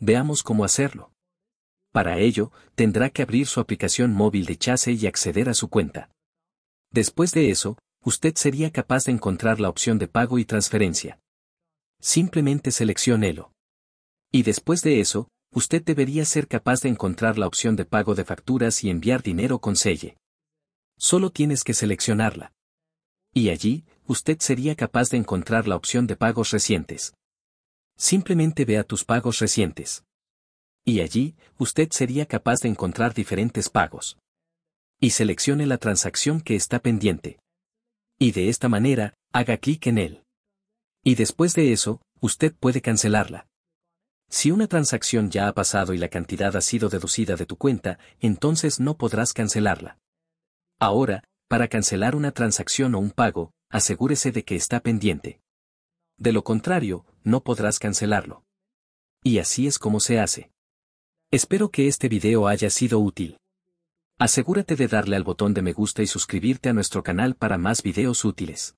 Veamos cómo hacerlo. Para ello, tendrá que abrir su aplicación móvil de Chase y acceder a su cuenta. Después de eso, usted sería capaz de encontrar la opción de pago y transferencia. Simplemente selecciónelo. Y después de eso, usted debería ser capaz de encontrar la opción de pago de facturas y enviar dinero con selle. Solo tienes que seleccionarla. Y allí, usted sería capaz de encontrar la opción de pagos recientes. Simplemente vea tus pagos recientes. Y allí, usted sería capaz de encontrar diferentes pagos. Y seleccione la transacción que está pendiente. Y de esta manera, haga clic en él. Y después de eso, usted puede cancelarla. Si una transacción ya ha pasado y la cantidad ha sido deducida de tu cuenta, entonces no podrás cancelarla. Ahora, para cancelar una transacción o un pago, asegúrese de que está pendiente. De lo contrario, no podrás cancelarlo. Y así es como se hace. Espero que este video haya sido útil. Asegúrate de darle al botón de me gusta y suscribirte a nuestro canal para más videos útiles.